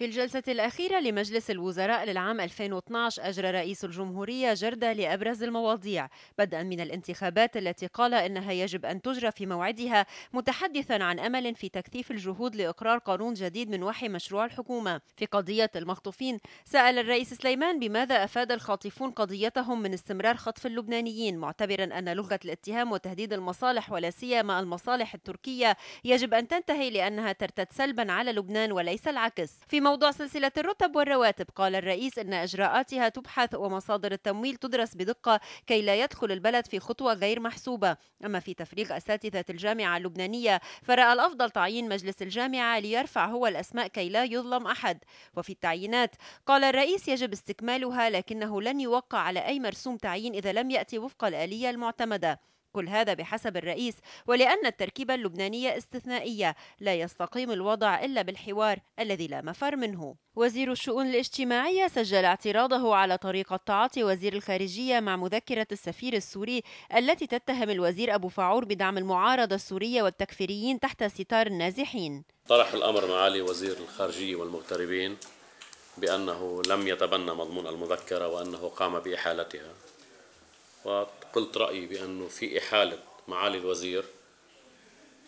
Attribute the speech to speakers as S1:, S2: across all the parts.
S1: في الجلسة الأخيرة لمجلس الوزراء للعام 2012 أجرى رئيس الجمهورية جردة لأبرز المواضيع بدءا من الانتخابات التي قال إنها يجب أن تجرى في موعدها متحدثا عن أمل في تكثيف الجهود لإقرار قانون جديد من وحي مشروع الحكومة في قضية المخطوفين سأل الرئيس سليمان بماذا أفاد الخاطفون قضيتهم من استمرار خطف اللبنانيين معتبرا أن لغة الاتهام وتهديد المصالح ولا سيما المصالح التركية يجب أن تنتهي لأنها ترتد سلبا على لبنان وليس العكس في موضوع سلسلة الرتب والرواتب قال الرئيس إن إجراءاتها تبحث ومصادر التمويل تدرس بدقة كي لا يدخل البلد في خطوة غير محسوبة أما في تفريغ أساتذة الجامعة اللبنانية فرأى الأفضل تعيين مجلس الجامعة ليرفع هو الأسماء كي لا يظلم أحد وفي التعيينات قال الرئيس يجب استكمالها لكنه لن يوقع على أي مرسوم تعيين إذا لم يأتي وفق الآلية المعتمدة كل هذا بحسب الرئيس ولأن التركيبة اللبنانية استثنائية لا يستقيم الوضع إلا بالحوار الذي لا مفر منه وزير الشؤون الاجتماعية سجل اعتراضه على طريقة تعاطي وزير الخارجية مع مذكرة السفير السوري التي تتهم الوزير أبو فعور بدعم المعارضة السورية والتكفيريين تحت ستار النازحين
S2: طرح الأمر معالي وزير الخارجية والمغتربين بأنه لم يتبنى مضمون المذكرة وأنه قام بإحالتها وقلت رأيي بأنه في إحالة معالي الوزير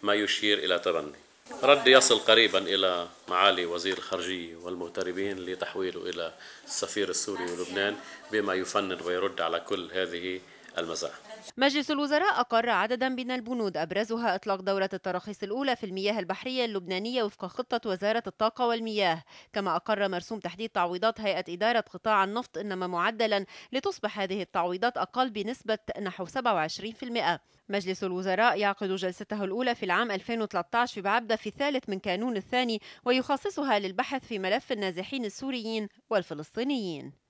S2: ما يشير إلى تبني رد يصل قريبا إلى معالي وزير الخارجية والمغتربين لتحويله إلى السفير السوري ولبنان بما يفنن ويرد على كل هذه المساحة
S1: مجلس الوزراء أقر عددا من البنود أبرزها إطلاق دورة التراخيص الأولى في المياه البحرية اللبنانية وفق خطة وزارة الطاقة والمياه كما أقر مرسوم تحديد تعويضات هيئة إدارة قطاع النفط إنما معدلا لتصبح هذه التعويضات أقل بنسبة نحو 27% مجلس الوزراء يعقد جلسته الأولى في العام 2013 في بعبدة في الثالث من كانون الثاني ويخصصها للبحث في ملف النازحين السوريين والفلسطينيين